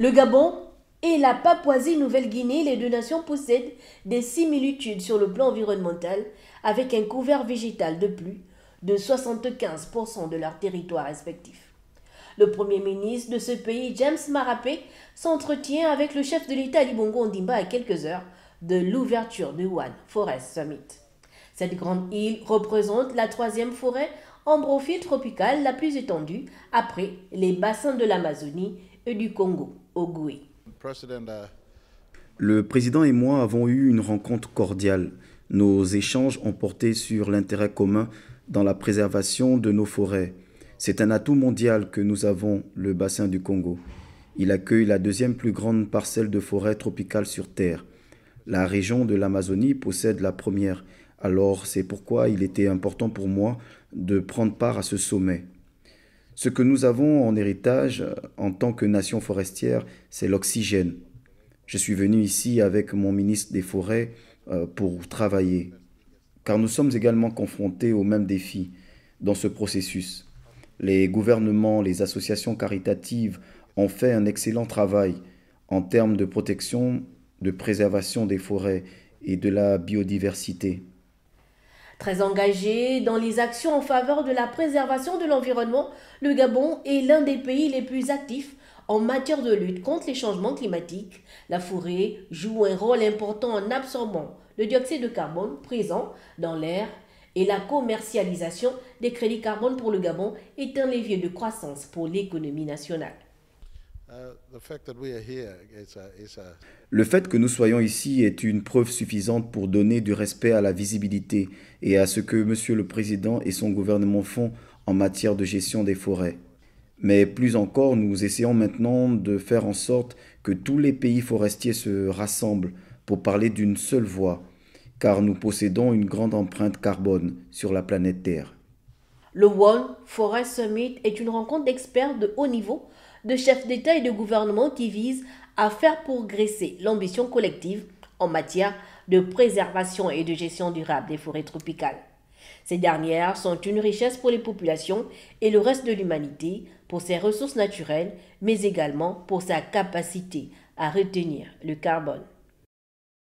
Le Gabon et la Papouasie-Nouvelle-Guinée, les deux nations possèdent des similitudes sur le plan environnemental, avec un couvert végétal de plus de 75% de leur territoire respectif. Le premier ministre de ce pays, James Marapé, s'entretient avec le chef de l'État, Libongo Ondimba, à quelques heures de l'ouverture du One Forest Summit. Cette grande île représente la troisième forêt profil tropicale la plus étendue après les bassins de l'Amazonie et du Congo, au Goué. Uh, le président et moi avons eu une rencontre cordiale. Nos échanges ont porté sur l'intérêt commun dans la préservation de nos forêts. C'est un atout mondial que nous avons, le bassin du Congo. Il accueille la deuxième plus grande parcelle de forêt tropicale sur Terre. La région de l'Amazonie possède la première alors c'est pourquoi il était important pour moi de prendre part à ce sommet. Ce que nous avons en héritage euh, en tant que nation forestière, c'est l'oxygène. Je suis venu ici avec mon ministre des Forêts euh, pour travailler, car nous sommes également confrontés aux mêmes défis dans ce processus. Les gouvernements, les associations caritatives ont fait un excellent travail en termes de protection, de préservation des forêts et de la biodiversité. Très engagé dans les actions en faveur de la préservation de l'environnement, le Gabon est l'un des pays les plus actifs en matière de lutte contre les changements climatiques. La forêt joue un rôle important en absorbant le dioxyde de carbone présent dans l'air et la commercialisation des crédits carbone pour le Gabon est un levier de croissance pour l'économie nationale. Le fait que nous soyons ici est une preuve suffisante pour donner du respect à la visibilité et à ce que M. le Président et son gouvernement font en matière de gestion des forêts. Mais plus encore, nous essayons maintenant de faire en sorte que tous les pays forestiers se rassemblent pour parler d'une seule voix, car nous possédons une grande empreinte carbone sur la planète Terre. Le One Forest Summit est une rencontre d'experts de haut niveau de chefs d'État et de gouvernement qui visent à faire progresser l'ambition collective en matière de préservation et de gestion durable des forêts tropicales. Ces dernières sont une richesse pour les populations et le reste de l'humanité, pour ses ressources naturelles, mais également pour sa capacité à retenir le carbone.